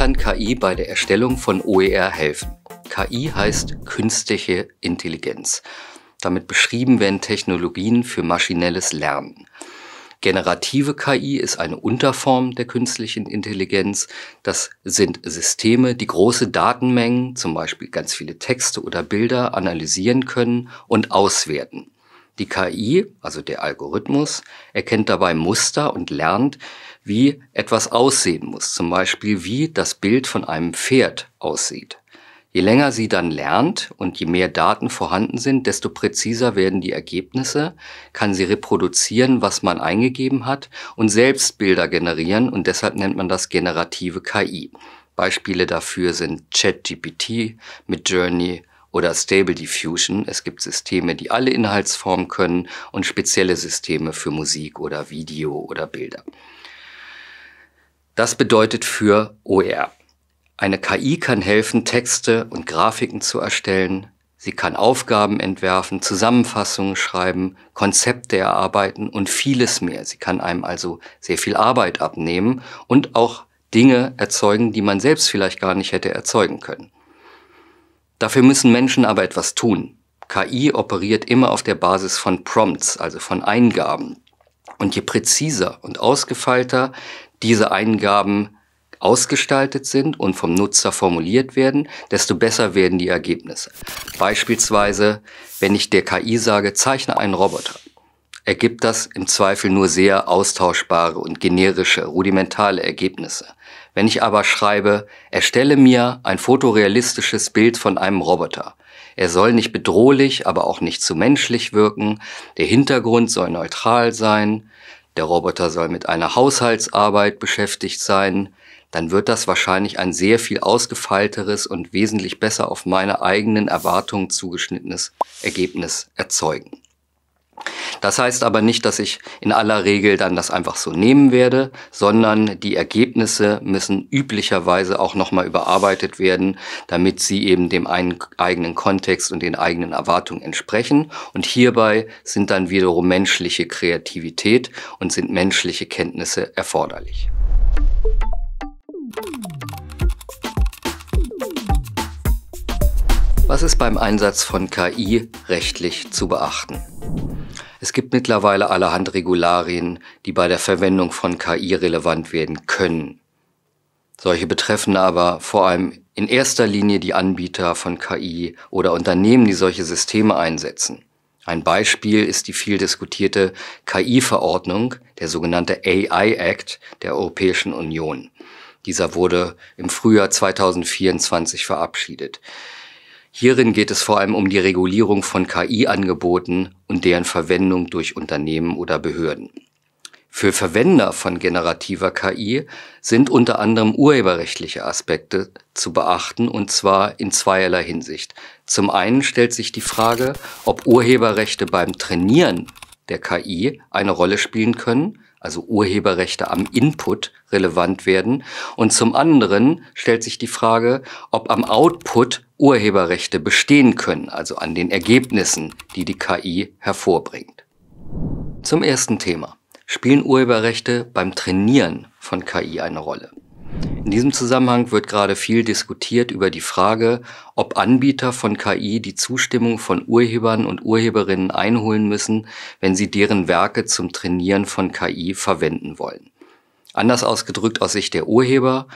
kann KI bei der Erstellung von OER helfen? KI heißt künstliche Intelligenz. Damit beschrieben werden Technologien für maschinelles Lernen. Generative KI ist eine Unterform der künstlichen Intelligenz. Das sind Systeme, die große Datenmengen, zum Beispiel ganz viele Texte oder Bilder, analysieren können und auswerten. Die KI, also der Algorithmus, erkennt dabei Muster und lernt, wie etwas aussehen muss, zum Beispiel wie das Bild von einem Pferd aussieht. Je länger sie dann lernt und je mehr Daten vorhanden sind, desto präziser werden die Ergebnisse, kann sie reproduzieren, was man eingegeben hat und selbst Bilder generieren und deshalb nennt man das generative KI. Beispiele dafür sind ChatGPT, Midjourney oder Stable Diffusion. Es gibt Systeme, die alle Inhaltsformen können und spezielle Systeme für Musik oder Video oder Bilder. Das bedeutet für OER. Eine KI kann helfen, Texte und Grafiken zu erstellen. Sie kann Aufgaben entwerfen, Zusammenfassungen schreiben, Konzepte erarbeiten und vieles mehr. Sie kann einem also sehr viel Arbeit abnehmen und auch Dinge erzeugen, die man selbst vielleicht gar nicht hätte erzeugen können. Dafür müssen Menschen aber etwas tun. KI operiert immer auf der Basis von Prompts, also von Eingaben. Und je präziser und ausgefeilter diese Eingaben ausgestaltet sind und vom Nutzer formuliert werden, desto besser werden die Ergebnisse. Beispielsweise, wenn ich der KI sage, zeichne einen Roboter, ergibt das im Zweifel nur sehr austauschbare und generische, rudimentale Ergebnisse. Wenn ich aber schreibe, erstelle mir ein fotorealistisches Bild von einem Roboter. Er soll nicht bedrohlich, aber auch nicht zu menschlich wirken. Der Hintergrund soll neutral sein. Der Roboter soll mit einer Haushaltsarbeit beschäftigt sein. Dann wird das wahrscheinlich ein sehr viel ausgefeilteres und wesentlich besser auf meine eigenen Erwartungen zugeschnittenes Ergebnis erzeugen. Das heißt aber nicht, dass ich in aller Regel dann das einfach so nehmen werde, sondern die Ergebnisse müssen üblicherweise auch nochmal überarbeitet werden, damit sie eben dem einen eigenen Kontext und den eigenen Erwartungen entsprechen. Und hierbei sind dann wiederum menschliche Kreativität und sind menschliche Kenntnisse erforderlich. Was ist beim Einsatz von KI rechtlich zu beachten? Es gibt mittlerweile allerhand Regularien, die bei der Verwendung von KI relevant werden können. Solche betreffen aber vor allem in erster Linie die Anbieter von KI oder Unternehmen, die solche Systeme einsetzen. Ein Beispiel ist die viel diskutierte KI-Verordnung, der sogenannte AI Act der Europäischen Union. Dieser wurde im Frühjahr 2024 verabschiedet. Hierin geht es vor allem um die Regulierung von KI-Angeboten und deren Verwendung durch Unternehmen oder Behörden. Für Verwender von generativer KI sind unter anderem urheberrechtliche Aspekte zu beachten, und zwar in zweierlei Hinsicht. Zum einen stellt sich die Frage, ob Urheberrechte beim Trainieren der KI eine Rolle spielen können, also Urheberrechte am Input relevant werden. Und zum anderen stellt sich die Frage, ob am Output Urheberrechte bestehen können, also an den Ergebnissen, die die KI hervorbringt. Zum ersten Thema. Spielen Urheberrechte beim Trainieren von KI eine Rolle? In diesem Zusammenhang wird gerade viel diskutiert über die Frage, ob Anbieter von KI die Zustimmung von Urhebern und Urheberinnen einholen müssen, wenn sie deren Werke zum Trainieren von KI verwenden wollen. Anders ausgedrückt aus Sicht der Urheber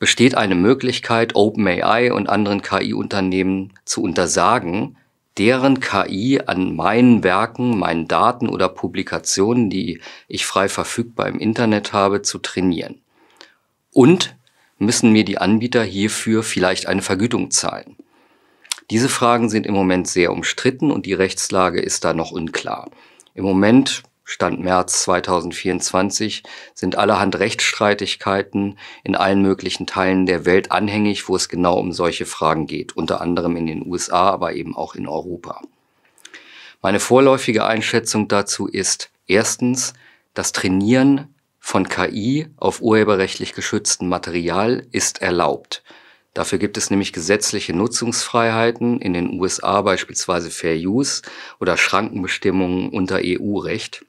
besteht eine Möglichkeit, OpenAI und anderen KI-Unternehmen zu untersagen, deren KI an meinen Werken, meinen Daten oder Publikationen, die ich frei verfügbar im Internet habe, zu trainieren. Und müssen mir die Anbieter hierfür vielleicht eine Vergütung zahlen? Diese Fragen sind im Moment sehr umstritten und die Rechtslage ist da noch unklar. Im Moment Stand März 2024 sind allerhand Rechtsstreitigkeiten in allen möglichen Teilen der Welt anhängig, wo es genau um solche Fragen geht, unter anderem in den USA, aber eben auch in Europa. Meine vorläufige Einschätzung dazu ist erstens, das Trainieren von KI auf urheberrechtlich geschütztem Material ist erlaubt. Dafür gibt es nämlich gesetzliche Nutzungsfreiheiten, in den USA beispielsweise Fair Use oder Schrankenbestimmungen unter EU-Recht.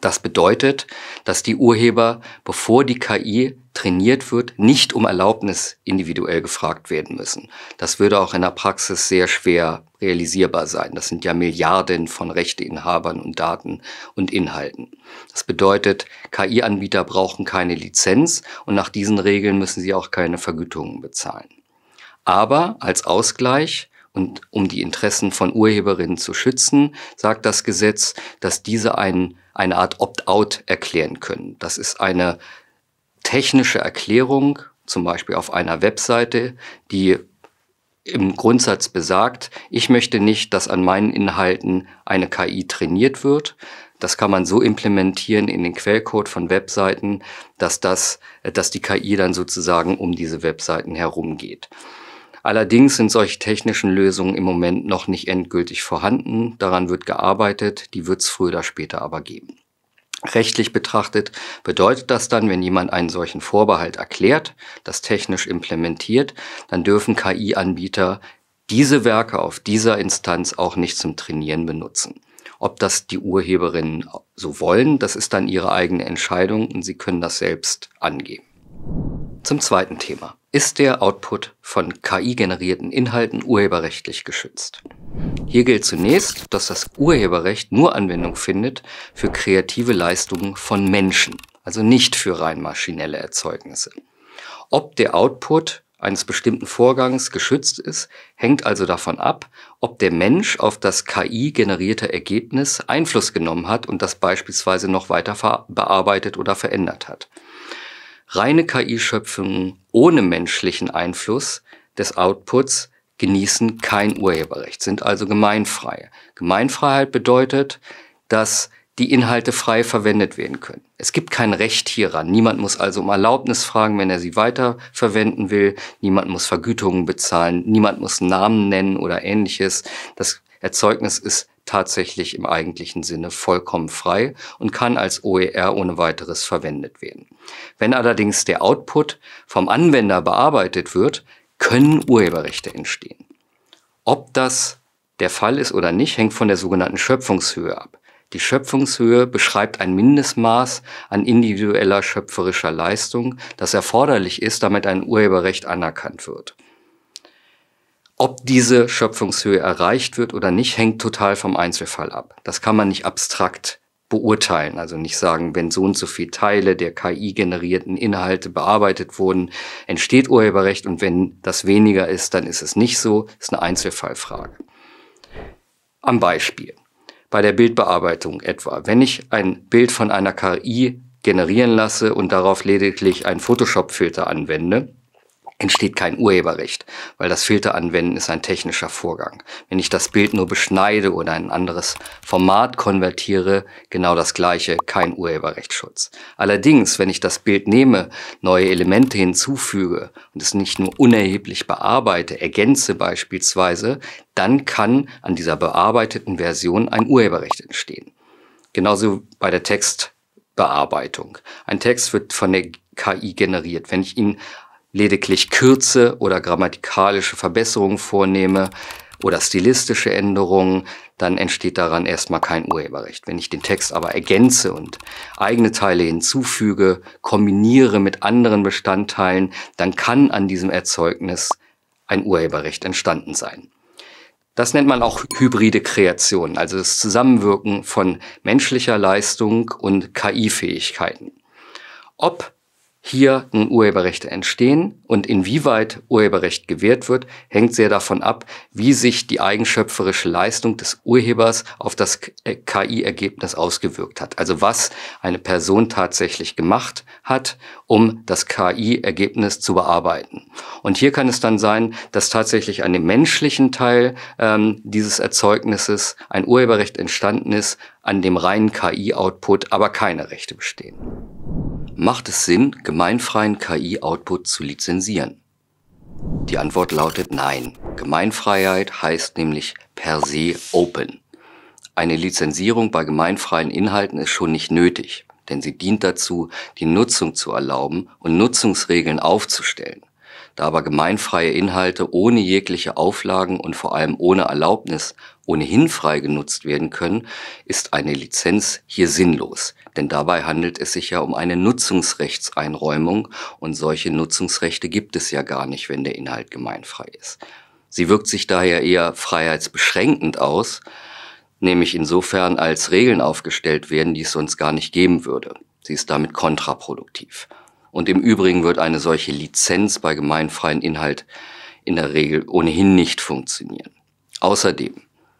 Das bedeutet, dass die Urheber, bevor die KI trainiert wird, nicht um Erlaubnis individuell gefragt werden müssen. Das würde auch in der Praxis sehr schwer realisierbar sein. Das sind ja Milliarden von Rechteinhabern und Daten und Inhalten. Das bedeutet, KI-Anbieter brauchen keine Lizenz und nach diesen Regeln müssen sie auch keine Vergütungen bezahlen. Aber als Ausgleich und um die Interessen von Urheberinnen zu schützen, sagt das Gesetz, dass diese einen eine Art Opt-out erklären können. Das ist eine technische Erklärung, zum Beispiel auf einer Webseite, die im Grundsatz besagt, ich möchte nicht, dass an meinen Inhalten eine KI trainiert wird. Das kann man so implementieren in den Quellcode von Webseiten, dass das, dass die KI dann sozusagen um diese Webseiten herumgeht. Allerdings sind solche technischen Lösungen im Moment noch nicht endgültig vorhanden. Daran wird gearbeitet, die wird es früher oder später aber geben. Rechtlich betrachtet bedeutet das dann, wenn jemand einen solchen Vorbehalt erklärt, das technisch implementiert, dann dürfen KI-Anbieter diese Werke auf dieser Instanz auch nicht zum Trainieren benutzen. Ob das die Urheberinnen so wollen, das ist dann ihre eigene Entscheidung und sie können das selbst angeben. Zum zweiten Thema ist der Output von KI-generierten Inhalten urheberrechtlich geschützt. Hier gilt zunächst, dass das Urheberrecht nur Anwendung findet für kreative Leistungen von Menschen, also nicht für rein maschinelle Erzeugnisse. Ob der Output eines bestimmten Vorgangs geschützt ist, hängt also davon ab, ob der Mensch auf das KI-generierte Ergebnis Einfluss genommen hat und das beispielsweise noch weiter bearbeitet oder verändert hat reine KI-Schöpfungen ohne menschlichen Einfluss des Outputs genießen kein Urheberrecht, sind also gemeinfrei. Gemeinfreiheit bedeutet, dass die Inhalte frei verwendet werden können. Es gibt kein Recht hieran. Niemand muss also um Erlaubnis fragen, wenn er sie weiter verwenden will. Niemand muss Vergütungen bezahlen. Niemand muss Namen nennen oder ähnliches. Das Erzeugnis ist tatsächlich im eigentlichen Sinne vollkommen frei und kann als OER ohne weiteres verwendet werden. Wenn allerdings der Output vom Anwender bearbeitet wird, können Urheberrechte entstehen. Ob das der Fall ist oder nicht, hängt von der sogenannten Schöpfungshöhe ab. Die Schöpfungshöhe beschreibt ein Mindestmaß an individueller schöpferischer Leistung, das erforderlich ist, damit ein Urheberrecht anerkannt wird. Ob diese Schöpfungshöhe erreicht wird oder nicht, hängt total vom Einzelfall ab. Das kann man nicht abstrakt beurteilen. Also nicht sagen, wenn so und so viele Teile der KI-generierten Inhalte bearbeitet wurden, entsteht Urheberrecht und wenn das weniger ist, dann ist es nicht so. ist eine Einzelfallfrage. Am Beispiel. Bei der Bildbearbeitung etwa. Wenn ich ein Bild von einer KI generieren lasse und darauf lediglich einen Photoshop-Filter anwende, entsteht kein Urheberrecht, weil das Filteranwenden ist ein technischer Vorgang. Wenn ich das Bild nur beschneide oder ein anderes Format konvertiere, genau das gleiche, kein Urheberrechtsschutz. Allerdings, wenn ich das Bild nehme, neue Elemente hinzufüge und es nicht nur unerheblich bearbeite, ergänze beispielsweise, dann kann an dieser bearbeiteten Version ein Urheberrecht entstehen. Genauso bei der Textbearbeitung. Ein Text wird von der KI generiert. Wenn ich ihn lediglich Kürze oder grammatikalische Verbesserungen vornehme oder stilistische Änderungen, dann entsteht daran erstmal kein Urheberrecht. Wenn ich den Text aber ergänze und eigene Teile hinzufüge, kombiniere mit anderen Bestandteilen, dann kann an diesem Erzeugnis ein Urheberrecht entstanden sein. Das nennt man auch hybride Kreation, also das Zusammenwirken von menschlicher Leistung und KI-Fähigkeiten. Ob hier ein Urheberrecht entstehen und inwieweit Urheberrecht gewährt wird, hängt sehr davon ab, wie sich die eigenschöpferische Leistung des Urhebers auf das KI-Ergebnis äh, ausgewirkt hat. Also was eine Person tatsächlich gemacht hat, um das KI-Ergebnis zu bearbeiten. Und hier kann es dann sein, dass tatsächlich an dem menschlichen Teil ähm, dieses Erzeugnisses ein Urheberrecht entstanden ist, an dem reinen KI-Output aber keine Rechte bestehen. Macht es Sinn, gemeinfreien KI-Output zu lizenzieren? Die Antwort lautet nein. Gemeinfreiheit heißt nämlich per se open. Eine Lizenzierung bei gemeinfreien Inhalten ist schon nicht nötig, denn sie dient dazu, die Nutzung zu erlauben und Nutzungsregeln aufzustellen. Da aber gemeinfreie Inhalte ohne jegliche Auflagen und vor allem ohne Erlaubnis ohnehin frei genutzt werden können, ist eine Lizenz hier sinnlos denn dabei handelt es sich ja um eine Nutzungsrechtseinräumung und solche Nutzungsrechte gibt es ja gar nicht, wenn der Inhalt gemeinfrei ist. Sie wirkt sich daher eher freiheitsbeschränkend aus, nämlich insofern als Regeln aufgestellt werden, die es sonst gar nicht geben würde. Sie ist damit kontraproduktiv. Und im Übrigen wird eine solche Lizenz bei gemeinfreien Inhalt in der Regel ohnehin nicht funktionieren. Außerdem,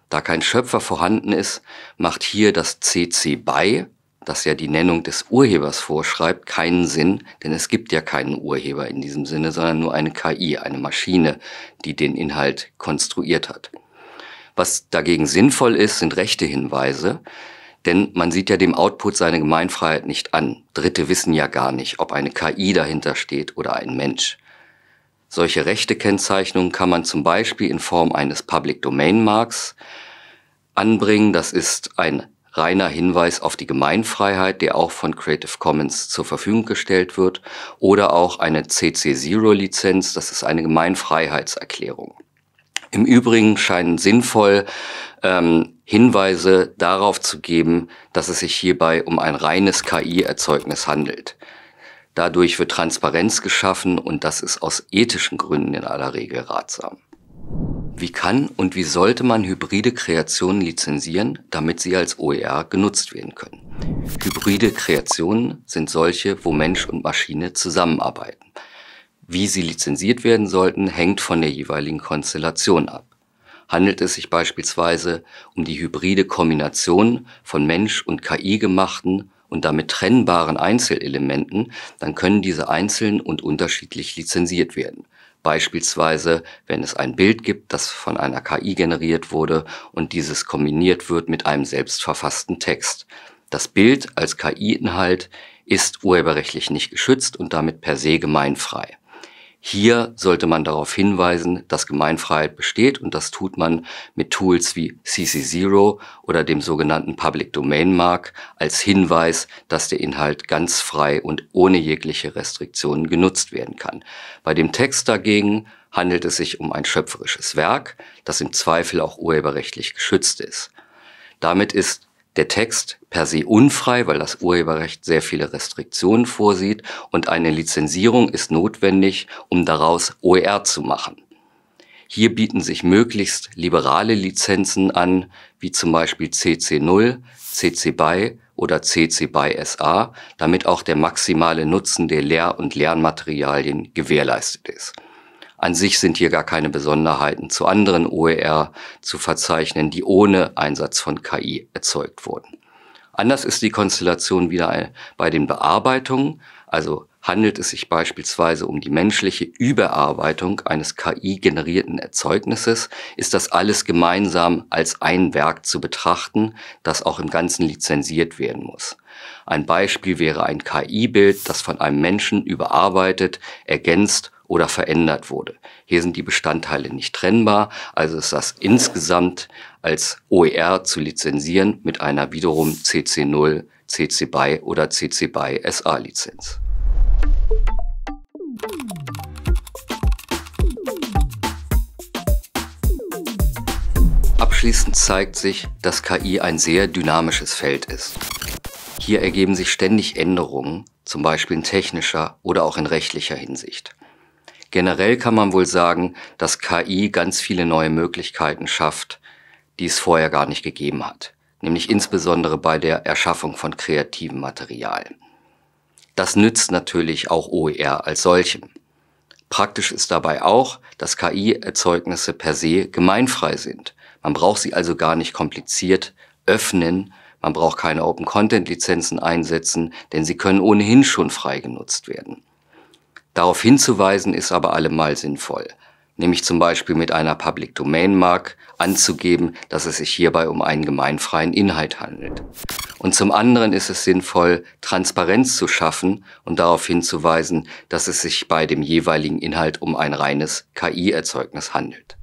da kein Schöpfer vorhanden ist, macht hier das CC BY das ja die Nennung des Urhebers vorschreibt, keinen Sinn, denn es gibt ja keinen Urheber in diesem Sinne, sondern nur eine KI, eine Maschine, die den Inhalt konstruiert hat. Was dagegen sinnvoll ist, sind rechte Hinweise, denn man sieht ja dem Output seine Gemeinfreiheit nicht an. Dritte wissen ja gar nicht, ob eine KI dahinter steht oder ein Mensch. Solche Rechte-Kennzeichnungen kann man zum Beispiel in Form eines Public Domain Marks anbringen. Das ist ein reiner Hinweis auf die Gemeinfreiheit, der auch von Creative Commons zur Verfügung gestellt wird, oder auch eine CC0-Lizenz, das ist eine Gemeinfreiheitserklärung. Im Übrigen scheinen sinnvoll ähm, Hinweise darauf zu geben, dass es sich hierbei um ein reines KI-Erzeugnis handelt. Dadurch wird Transparenz geschaffen und das ist aus ethischen Gründen in aller Regel ratsam. Wie kann und wie sollte man hybride Kreationen lizenzieren, damit sie als OER genutzt werden können? Hybride Kreationen sind solche, wo Mensch und Maschine zusammenarbeiten. Wie sie lizenziert werden sollten, hängt von der jeweiligen Konstellation ab. Handelt es sich beispielsweise um die hybride Kombination von Mensch und KI gemachten und damit trennbaren Einzelelementen, dann können diese einzeln und unterschiedlich lizenziert werden. Beispielsweise, wenn es ein Bild gibt, das von einer KI generiert wurde und dieses kombiniert wird mit einem selbstverfassten Text. Das Bild als KI-Inhalt ist urheberrechtlich nicht geschützt und damit per se gemeinfrei. Hier sollte man darauf hinweisen, dass Gemeinfreiheit besteht und das tut man mit Tools wie CC0 oder dem sogenannten Public Domain Mark als Hinweis, dass der Inhalt ganz frei und ohne jegliche Restriktionen genutzt werden kann. Bei dem Text dagegen handelt es sich um ein schöpferisches Werk, das im Zweifel auch urheberrechtlich geschützt ist. Damit ist der Text per se unfrei, weil das Urheberrecht sehr viele Restriktionen vorsieht und eine Lizenzierung ist notwendig, um daraus OER zu machen. Hier bieten sich möglichst liberale Lizenzen an, wie zum Beispiel CC0, CC BY oder CC BY SA, damit auch der maximale Nutzen der Lehr- und Lernmaterialien gewährleistet ist. An sich sind hier gar keine Besonderheiten zu anderen OER zu verzeichnen, die ohne Einsatz von KI erzeugt wurden. Anders ist die Konstellation wieder bei den Bearbeitungen, also handelt es sich beispielsweise um die menschliche Überarbeitung eines KI-generierten Erzeugnisses, ist das alles gemeinsam als ein Werk zu betrachten, das auch im Ganzen lizenziert werden muss. Ein Beispiel wäre ein KI-Bild, das von einem Menschen überarbeitet, ergänzt oder verändert wurde. Hier sind die Bestandteile nicht trennbar, also ist das insgesamt als OER zu lizenzieren mit einer wiederum CC0, CC BY oder CC BY SA Lizenz. Abschließend zeigt sich, dass KI ein sehr dynamisches Feld ist. Hier ergeben sich ständig Änderungen, zum Beispiel in technischer oder auch in rechtlicher Hinsicht. Generell kann man wohl sagen, dass KI ganz viele neue Möglichkeiten schafft, die es vorher gar nicht gegeben hat, nämlich insbesondere bei der Erschaffung von kreativem Material. Das nützt natürlich auch OER als solchen. Praktisch ist dabei auch, dass KI-Erzeugnisse per se gemeinfrei sind. Man braucht sie also gar nicht kompliziert öffnen, man braucht keine Open-Content-Lizenzen einsetzen, denn sie können ohnehin schon frei genutzt werden. Darauf hinzuweisen ist aber allemal sinnvoll, nämlich zum Beispiel mit einer Public Domain Mark anzugeben, dass es sich hierbei um einen gemeinfreien Inhalt handelt. Und zum anderen ist es sinnvoll, Transparenz zu schaffen und darauf hinzuweisen, dass es sich bei dem jeweiligen Inhalt um ein reines KI-Erzeugnis handelt.